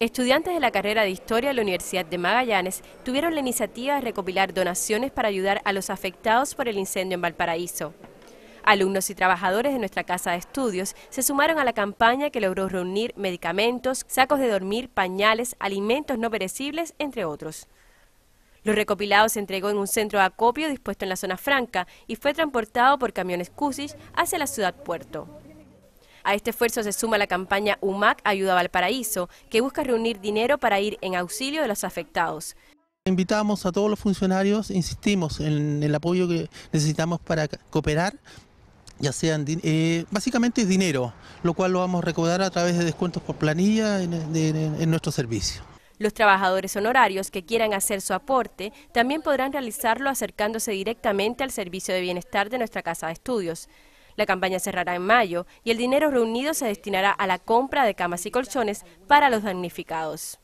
Estudiantes de la carrera de Historia de la Universidad de Magallanes tuvieron la iniciativa de recopilar donaciones para ayudar a los afectados por el incendio en Valparaíso. Alumnos y trabajadores de nuestra casa de estudios se sumaron a la campaña que logró reunir medicamentos, sacos de dormir, pañales, alimentos no perecibles, entre otros. Lo recopilado se entregó en un centro de acopio dispuesto en la zona franca y fue transportado por camiones Cusis hacia la ciudad puerto. A este esfuerzo se suma la campaña UMAC Ayuda Valparaíso, que busca reunir dinero para ir en auxilio de los afectados. Invitamos a todos los funcionarios, insistimos en el apoyo que necesitamos para cooperar, ya sean, eh, básicamente es dinero, lo cual lo vamos a recaudar a través de descuentos por planilla en nuestro servicio. Los trabajadores honorarios que quieran hacer su aporte también podrán realizarlo acercándose directamente al servicio de bienestar de nuestra Casa de Estudios. La campaña cerrará en mayo y el dinero reunido se destinará a la compra de camas y colchones para los damnificados.